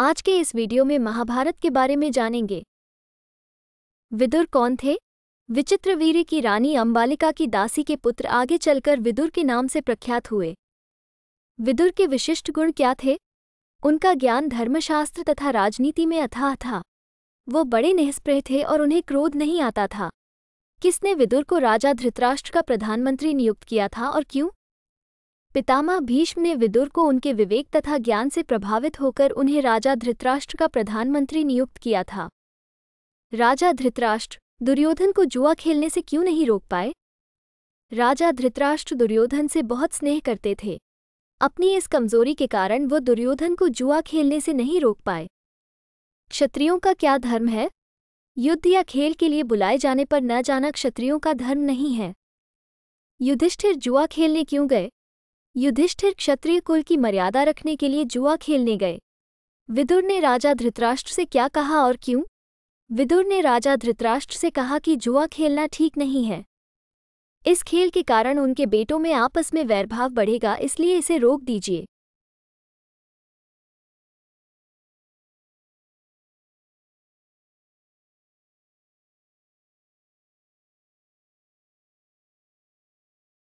आज के इस वीडियो में महाभारत के बारे में जानेंगे विदुर कौन थे विचित्रवीर की रानी अम्बालिका की दासी के पुत्र आगे चलकर विदुर के नाम से प्रख्यात हुए विदुर के विशिष्ट गुण क्या थे उनका ज्ञान धर्मशास्त्र तथा राजनीति में अथाह था वो बड़े निःस्पृह थे और उन्हें क्रोध नहीं आता था किसने विदुर को राजा धृतराष्ट्र का प्रधानमंत्री नियुक्त किया था और क्यों पितामह भीष्म ने विदुर को उनके विवेक तथा ज्ञान से प्रभावित होकर उन्हें राजा धृतराष्ट्र का प्रधानमंत्री नियुक्त किया था राजा धृतराष्ट्र दुर्योधन को जुआ खेलने से क्यों नहीं रोक पाए राजा धृतराष्ट्र दुर्योधन से बहुत स्नेह करते थे अपनी इस कमजोरी के कारण वो दुर्योधन को जुआ खेलने से नहीं रोक पाए क्षत्रियों का क्या धर्म है युद्ध या खेल के लिए बुलाए जाने पर न जाना क्षत्रियों का धर्म नहीं है युधिष्ठिर जुआ खेलने क्यों गए युधिष्ठिर क्षत्रिय कुल की मर्यादा रखने के लिए जुआ खेलने गए विदुर ने राजा धृतराष्ट्र से क्या कहा और क्यों विदुर ने राजा धृतराष्ट्र से कहा कि जुआ खेलना ठीक नहीं है इस खेल के कारण उनके बेटों में आपस में वैरभाव बढ़ेगा इसलिए इसे रोक दीजिए